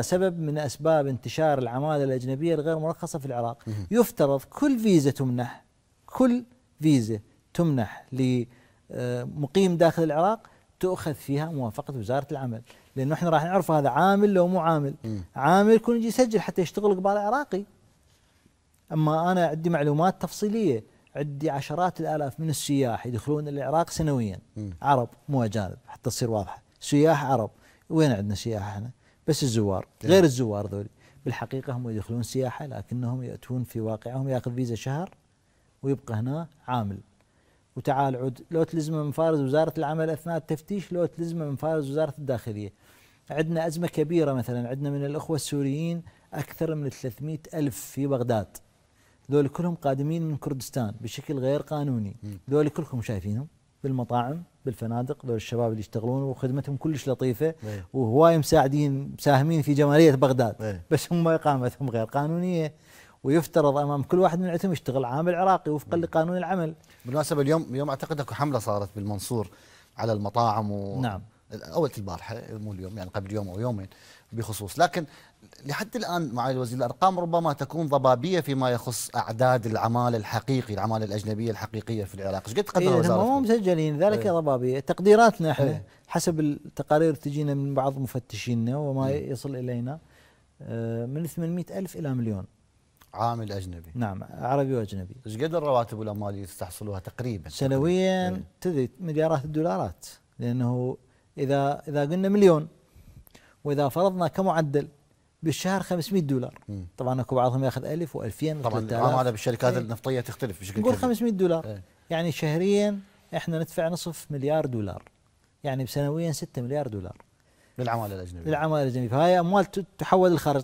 سبب من اسباب انتشار العماله الاجنبيه الغير مرخصه في العراق يفترض كل فيزا تمنح كل فيزا تمنح لمقيم داخل العراق تؤخذ فيها موافقه وزاره العمل لانه احنا راح نعرف هذا عامل لو مو عامل عامل يكون يجي يسجل حتى يشتغل قبال عراقي اما انا عندي معلومات تفصيليه عندي عشرات الالاف من السياح يدخلون العراق سنويا عرب مو اجانب حتى تصير واضحه سياح عرب وين عندنا سياح احنا؟ بس الزوار غير الزوار ذولي بالحقيقة هم يدخلون سياحة لكنهم يأتون في واقعهم يأخذ فيزا شهر ويبقى هنا عامل وتعال عد لو تلزمه من فارز وزارة العمل أثناء التفتيش لو تلزمه من فارز وزارة الداخلية عندنا أزمة كبيرة مثلا عندنا من الأخوة السوريين أكثر من 300 ألف في بغداد ذول كلهم قادمين من كردستان بشكل غير قانوني ذول كلكم شايفينهم بالمطاعم بالفنادق دول الشباب اللي يشتغلون وخدمتهم كلش لطيفه إيه. وهواي مساعدين مساهمين في جماليه بغداد ايه بس هم اقامتهم غير قانونيه ويفترض امام كل واحد من عندهم يشتغل عامل عراقي وفقا إيه. لقانون العمل بالمناسبه اليوم اليوم اعتقد اكو حمله صارت بالمنصور على المطاعم و... نعم اول البارحه مو اليوم يعني قبل يوم او يومين بخصوص لكن لحد الان معالي الوزير الارقام ربما تكون ضبابيه فيما يخص اعداد العماله الحقيقي العماله الاجنبيه الحقيقيه في العراق ايش قد تقدر إيه الوزاره مو مسجلين ذلك ايه ضبابيه تقديراتنا احنا ايه حسب التقارير تجينا من بعض مفتشينا وما ايه يصل الينا آه، من 800 الف الى مليون عامل اجنبي نعم عربي واجنبي ايش قد الرواتب والاموال اللي تحصلوها تقريبا سنويا إيه. تدري مليارات الدولارات لانه إذا إذا قلنا مليون وإذا فرضنا كمعدل بالشهر 500 دولار مم. طبعا اكو بعضهم ياخذ 1000 و2000 طبعا هذا بالشركات ايه النفطيه تختلف بشكل كبير نقول 500 دولار ايه يعني شهريا احنا ندفع نصف مليار دولار يعني سنويا 6 مليار دولار للعماله الاجنبيه للعماله الاجنبيه فهي اموال تحول للخارج